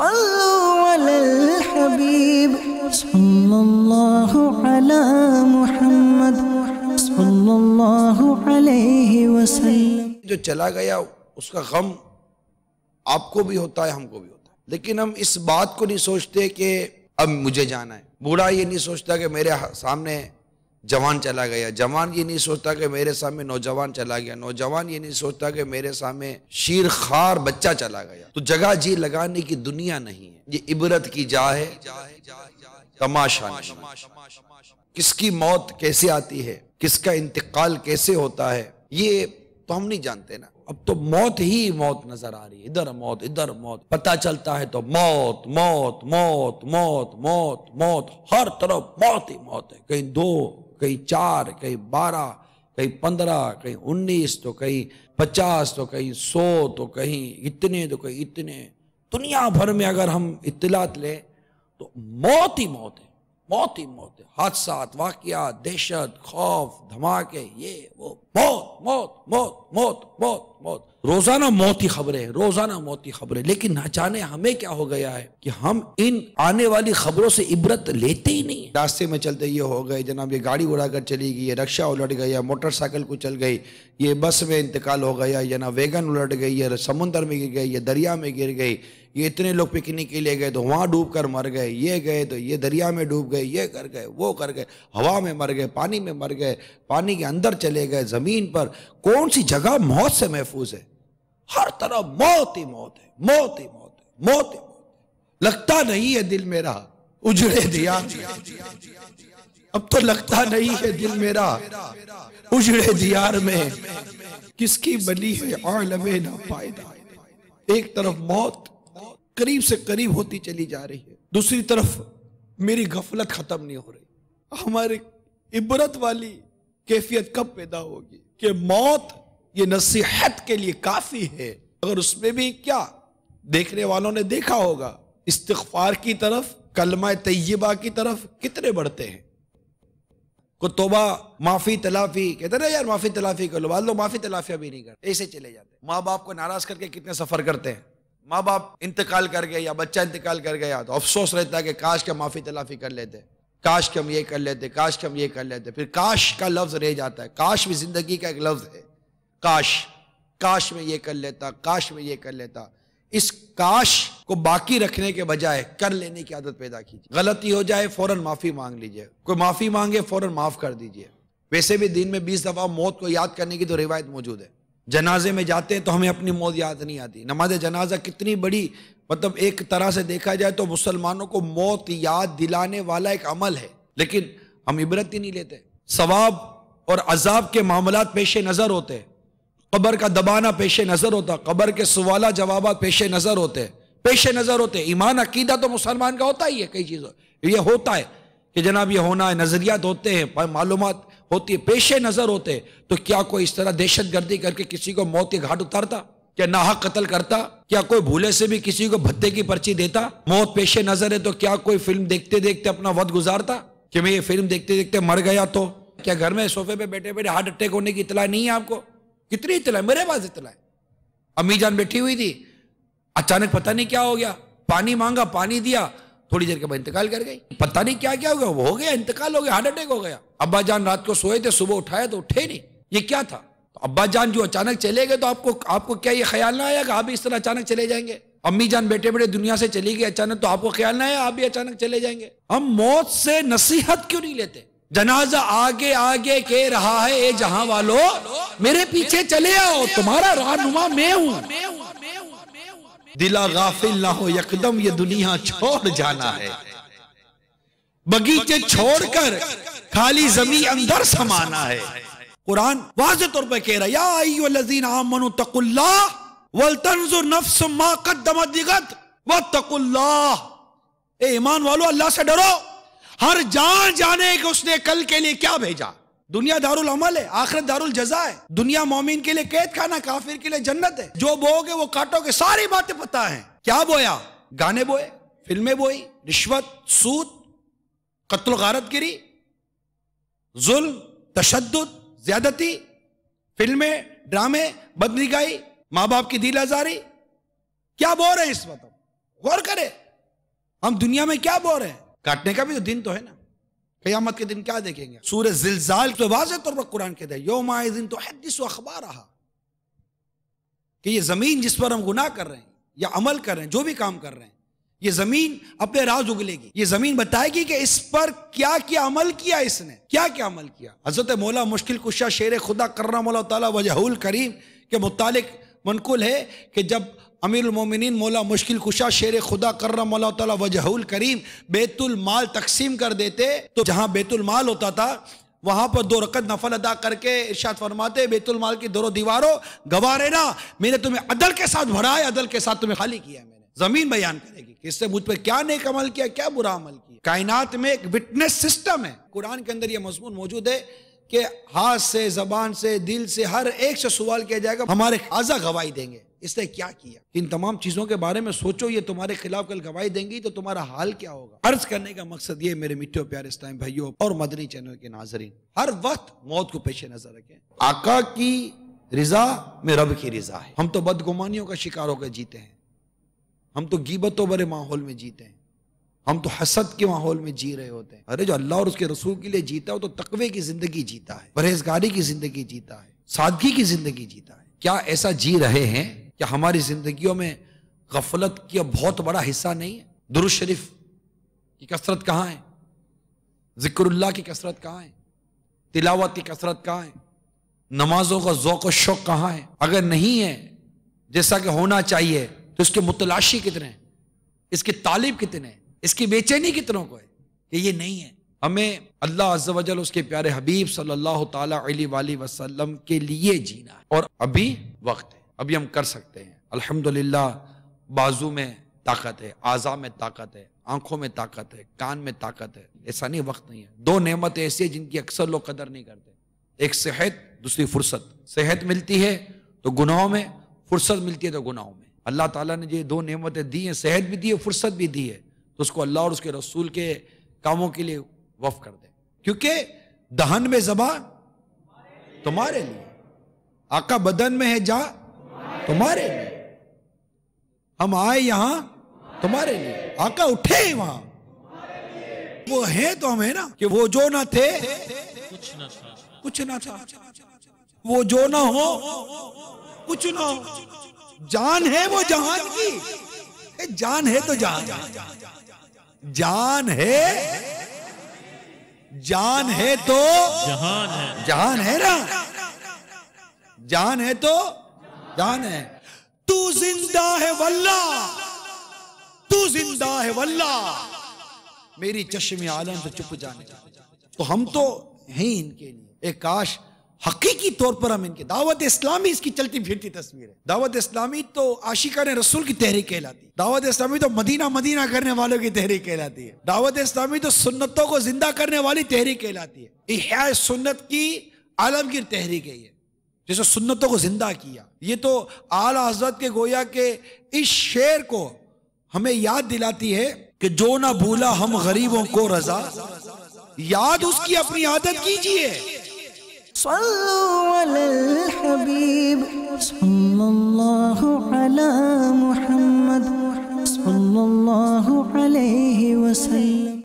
जो चला गया उसका गम आपको भी होता है हमको भी होता है लेकिन हम इस बात को नहीं सोचते कि अब मुझे जाना है बूढ़ा ये नहीं सोचता कि मेरे सामने जवान चला गया जवान ये नहीं सोचता कि मेरे सामने नौजवान चला गया नौजवान ये नहीं सोचता कि मेरे सामने शीर खार बच्चा चला गया तो जगह जी लगाने की दुनिया नहीं है ये इबरत की जा है तमाशा किसकी मौत कैसे आती है किसका इंतकाल कैसे होता है ये तो हम नहीं जानते ना अब तो मौत ही मौत नजर आ रही है इधर मौत इधर मौत पता चलता है तो मौत मौत मौत मौत मौत मौत हर तरफ मौत ही मौत है कहीं दो कहीं चार कहीं बारह कहीं पंद्रह कहीं उन्नीस तो कहीं पचास तो कहीं सौ तो कहीं इतने तो कहीं इतने दुनिया भर में अगर हम इतलात लें तो मौत ही मौत है मौत ही मौत है हादसात वाकया दहशत खौफ धमाके ये वो मौत मौत मौत मौत मौत मौत रोजाना मौत ही खबरें है रोजाना मौत ही खबरें लेकिन न जाने हमें क्या हो गया है कि हम इन आने वाली खबरों से इबरत लेते ही नहीं रास्ते में चलते ये हो गए जनाब ये गाड़ी उड़ाकर चली गई है रक्षा उलट गई या मोटरसाइकिल को चल गई ये बस में इंतकाल हो गया या ना वेगन उलट गई है समुन्द्र में गिर गई या दरिया में गिर गई ये इतने लोग पिकनिक के लिए गए तो वहाँ डूब कर मर गए ये गए तो ये दरिया में डूब गए ये कर गए वो कर गए हवा में मर गए पानी में मर गए पानी के अंदर चले गए ज़मीन पर कौन सी जगह मौत से महफूज है हर तरफ मौत ही मौत है मौत ही मौत है मौत ही मौत है लगता नहीं है दिल मेरा उजड़े दिया अब तो लगता नहीं है दिल मेरा उजड़े दियार में किसकी बली है आलमे ना फायदा एक तरफ मौत करीब से करीब होती चली जा रही है दूसरी तरफ मेरी गफलत खत्म नहीं हो रही हमारे इबरत वाली कैफियत कब पैदा होगी कि मौत ये नसीहत के लिए काफी है अगर उसमें भी क्या देखने वालों ने देखा होगा इस्तफार की तरफ कलमा तय्यबा की तरफ कितने बढ़ते हैं को तोबा माफी तलाफी कहते ना यार माफी तलाफी कर लो बाद माफी तलाफिया भी नहीं करते ऐसे चले जाते माँ बाप को नाराज करके कितने सफर करते हैं माँ बाप इंतकाल कर गए या बच्चा इंतकाल कर गया तो अफसोस रहता है कि काश के माफ़ी तलाफ़ी कर लेते काश के हम ये कर लेते काश के हम ये कर लेते फिर काश का लफ्ज़ रह जाता है काश भी ज़िंदगी का एक लफ्ज़ है काश काश में ये कर लेता काश में ये कर लेता इस काश को बाकी रखने के बजाय कर लेने की आदत पैदा कीजिए गलती हो जाए फ़ौरन माफ़ी मांग लीजिए कोई माफ़ी मांगे फ़ौरन माफ़ कर दीजिए वैसे भी दिन में बीस दफ़ा मौत को याद करने की तो रिवायत मौजूद है जनाजे में जाते हैं तो हमें अपनी मौत याद नहीं आती नमाज जनाजा कितनी बड़ी मतलब एक तरह से देखा जाए तो मुसलमानों को मौत याद दिलाने वाला एक अमल है लेकिन हम इबरत ही नहीं लेते सवाब और अजाब के मामला पेश नज़र होते कबर का दबाना पेश नज़र होता कबर के सवाल जवाब पेश नज़र होते पेश नज़र होते ईमान अकीदा तो मुसलमान का होता ही है कई चीज़ों ये होता है कि जनाब ये होना है नज़रियात होते हैं मालूम होती है पेशे नजर होते तो क्या कोई इस तरह दहशत गर्दी करके किसी को मौत के घाट उतारता क्या नाहक कत्ल करता क्या कोई भूले से भी किसी को भत्ते की पर्ची देता मौत पेशे नजर है तो क्या कोई फिल्म देखते देखते अपना वध गुजारता कि मैं ये फिल्म देखते देखते मर गया तो क्या घर में सोफे पे बैठे बैठे हार्ट अटैक होने की इतला नहीं है आपको कितनी इतला है मेरे पास इतला है अम्मी जान बैठी हुई थी अचानक पता नहीं क्या हो गया पानी मांगा पानी दिया थोड़ी देर के बाद इंतकाल कर गई पता नहीं क्या क्या हो गया हो गया इंतकाल हो गया हार्ट अटैक हो गया अब्बा जान रात को सोए थे सुबह उठाया तो उठे नहीं ये क्या था तो अब्बा जान जो अचानक चले गए तो आपको आपको क्या ये ख्याल ना आया कि आप इस तरह अचानक चले जाएंगे अम्मी जान बेटे बेटे दुनिया से चली गई अचानक तो आपको ख्याल ना आया आप भी अचानक चले जाएंगे हम मौत से नसीहत क्यों नहीं लेते जनाजा आगे आगे कह रहा है ए जहां वालों मेरे पीछे चले आओ तुम्हारा रहनुमा मैं हूं दिला गाफिल ना हो यकदम ये दुनिया छोड़ जाना है बगीचे छोड़कर खाली जमी अंदर समाना है कुरान वाज तौर पर कह रहा है ईमान वालो अल्लाह से डरो हर जान जाने के उसने कल के लिए क्या भेजा दुनिया दारुल अमल है आखिरत दारुल जजा है दुनिया मोमिन के लिए कैद खाना काफिर के लिए जन्नत है जो बोगे वो काटोगे सारी बातें पता है क्या बोया गाने बोए फिल्में बोई रिश्वत सूद कत्ल गारत गिरी जुल्म तशद ज्यादती फिल्में ड्रामे बदनिगाई माँ बाप की दिल आजारी क्या बोल रहे हैं इस वक्त गौर करें हम दुनिया में क्या बोल रहे हैं काटने का भी तो दिन तो है ना क्यामत के दिन क्या देखेंगे सूर्य जिलजाल तो वाज तौर पर कुरान के हैं योम आए दिन तो हदीस अखबार रहा कि ये ज़मीन जिस पर हम गुनाह कर रहे हैं या अमल कर रहे हैं जो भी काम कर रहे हैं ये ज़मीन अपने राज उगलेगी ये ज़मीन बताएगी कि इस पर क्या क्या अमल किया इसने क्या क्या अमल किया हजरत मौला मुश्किल कुशा शेर खुदा करना मौला तला वजहुल करीम के मुतालिक मनकुल है कि जब अमीर मोमिन मौला मुश्किल कुशा शेर खुदा कर्रम मौला वजहुल करीम बेतुल माल तकसीम कर देते तो जहाँ बेतुल माल होता था वहां पर दो रकत नफल अदा करके इर्शाद फरमाते बेतुल माल की दोनों दीवारों गवारे ना मैंने तुम्हें अदल के साथ भरा है अदल के साथ तुम्हें खाली किया है मैंने ज़मीन बयान करेगी किससे इससे मुझ पर क्या नेक अमल किया क्या बुरा अमल किया कायनात में एक विटनेस सिस्टम है कुरान के अंदर यह मजमून मौजूद है कि हाथ से जबान से दिल से हर एक से सवाल किया जाएगा हमारे खाजा गवाही देंगे इसने क्या किया इन तमाम चीजों के बारे में सोचो ये तुम्हारे खिलाफ कल गवाही देंगी तो तुम्हारा हाल क्या होगा अर्ज करने का मकसद ये मेरे मिठो प्यारे टाइम भाइयों और मदनी चैनल के नाजरीन हर वक्त मौत को पेशे नजर रखें आका की रिजा में रब की रिजा है हम तो बदगुमानियों का शिकार होकर जीते हैं हम तो गीबतों बड़े माहौल में जीते हैं हम तो हसद के माहौल में जी रहे होते हैं अरे जो अल्लाह और उसके रसूल के लिए जीता है तो तकवे की जिंदगी जीता है परहेजगारी की जिंदगी जीता है सादगी की जिंदगी जीता है क्या ऐसा जी रहे हैं क्या हमारी जिंदगियों में गफलत का बहुत बड़ा हिस्सा नहीं है दुरुज शरीफ की कसरत कहाँ है जिक्रल्ला की कसरत कहाँ है तिलावत की कसरत कहाँ है नमाजों का जोक व शौक कहाँ है अगर नहीं है जैसा कि होना चाहिए तो इसके मुतलाशी कितने इसके तालिब कितने इसकी बेचैनी कितनों को है कि ये नहीं है हमें अल्लाह अज्जल उसके प्यारे हबीब सल्लल्लाहु अलैहि वसल्लम के लिए जीना है और अभी वक्त है अभी हम कर सकते हैं अल्हम्दुलिल्लाह बाजू में ताकत है आज़ा में ताकत है आंखों में ताकत है कान में ताकत है ऐसा नहीं वक्त नहीं है दो नेमत ऐसी है जिनकी अक्सर लोग कदर नहीं करते एक सेहत दूसरी फुर्सत सेहत मिलती है तो गुनाहों में फुर्सत मिलती है तो गुनाहों में अल्लाह ताला ने ये दो नेमतें दी हैं सेहत भी दी है फुर्सत भी दी है तो उसको अल्लाह और उसके रसूल के कामों के लिए वफ कर दे क्योंकि दहन में जबा तुम्हारे लिए आका बदन में है जा तुम्हारे लिए हम आए यहां तुम्हारे लिए आका उठे वहां वो है तो हम है ना कि वो जो ना थे कुछ ना था कुछ ना था वो जो ना हो कुछ ना हो जान है वो जहान की जान है तो जहां जान है जान है तो जहान है जहान है ना जान है तो जान है तू जिंदा है वल्ला तू जिंदा है वल्ला मेरी चश्मे आलम से चुप जाने तो हम तो हैं इनके लिए एक काश हकीकी तौर पर हम इनके दावत इस्लामी इसकी चलती फिरती तस्वीर है दावत इस्लामी तो आशिका ने रसूल की तहरीक कहलाती है दावत इस्लामी तो मदीना मदीना करने वालों की तहरीक कहलाती है दावत इस्लामी तो सुन्नतों को जिंदा करने वाली तहरीक कहलाती है इहा सुन्नत की आलमगीर तहरीक है ये जिसने सुन्नतों को जिंदा किया ये तो आला हजरत के गोया के इस शेर को हमें याद दिलाती है कि जो ना भूला हम गरीबों को रजा याद उसकी अपनी आदत कीजिए صلوا على الحبيب صلى الله على محمد صلى الله عليه وسلم